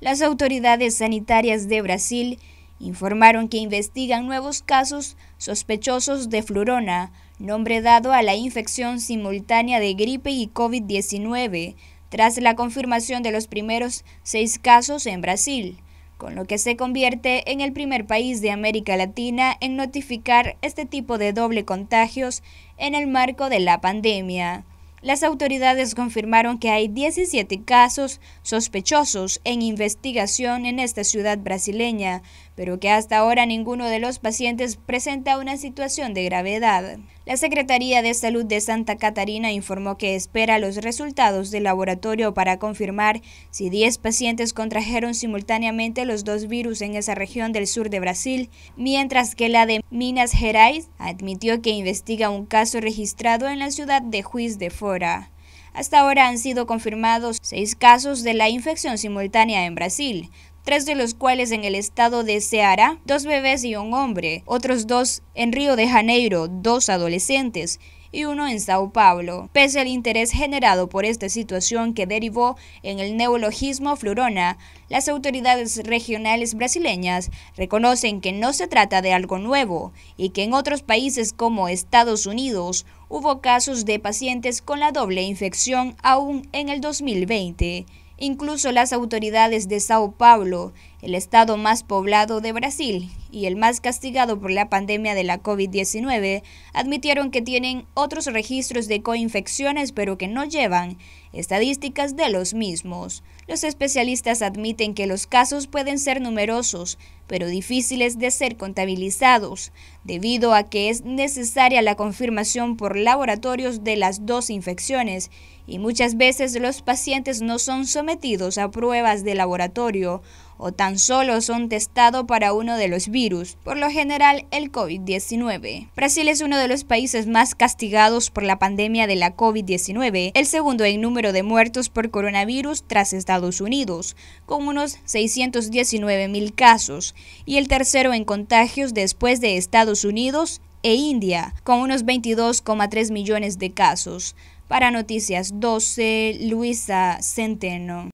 Las autoridades sanitarias de Brasil informaron que investigan nuevos casos sospechosos de flurona, nombre dado a la infección simultánea de gripe y COVID-19, tras la confirmación de los primeros seis casos en Brasil, con lo que se convierte en el primer país de América Latina en notificar este tipo de doble contagios en el marco de la pandemia las autoridades confirmaron que hay 17 casos sospechosos en investigación en esta ciudad brasileña, pero que hasta ahora ninguno de los pacientes presenta una situación de gravedad. La Secretaría de Salud de Santa Catarina informó que espera los resultados del laboratorio para confirmar si 10 pacientes contrajeron simultáneamente los dos virus en esa región del sur de Brasil, mientras que la de Minas Gerais admitió que investiga un caso registrado en la ciudad de Juiz de Fora. Hasta ahora han sido confirmados seis casos de la infección simultánea en Brasil, tres de los cuales en el estado de Ceará, dos bebés y un hombre, otros dos en Río de Janeiro, dos adolescentes y uno en Sao Paulo. Pese al interés generado por esta situación que derivó en el neologismo florona, las autoridades regionales brasileñas reconocen que no se trata de algo nuevo y que en otros países como Estados Unidos hubo casos de pacientes con la doble infección aún en el 2020. Incluso las autoridades de Sao Paulo el estado más poblado de Brasil y el más castigado por la pandemia de la COVID-19, admitieron que tienen otros registros de coinfecciones pero que no llevan estadísticas de los mismos. Los especialistas admiten que los casos pueden ser numerosos, pero difíciles de ser contabilizados, debido a que es necesaria la confirmación por laboratorios de las dos infecciones y muchas veces los pacientes no son sometidos a pruebas de laboratorio o tan solo son testado para uno de los virus, por lo general el COVID-19. Brasil es uno de los países más castigados por la pandemia de la COVID-19, el segundo en número de muertos por coronavirus tras Estados Unidos, con unos 619 mil casos, y el tercero en contagios después de Estados Unidos e India, con unos 22,3 millones de casos. Para Noticias 12, Luisa Centeno.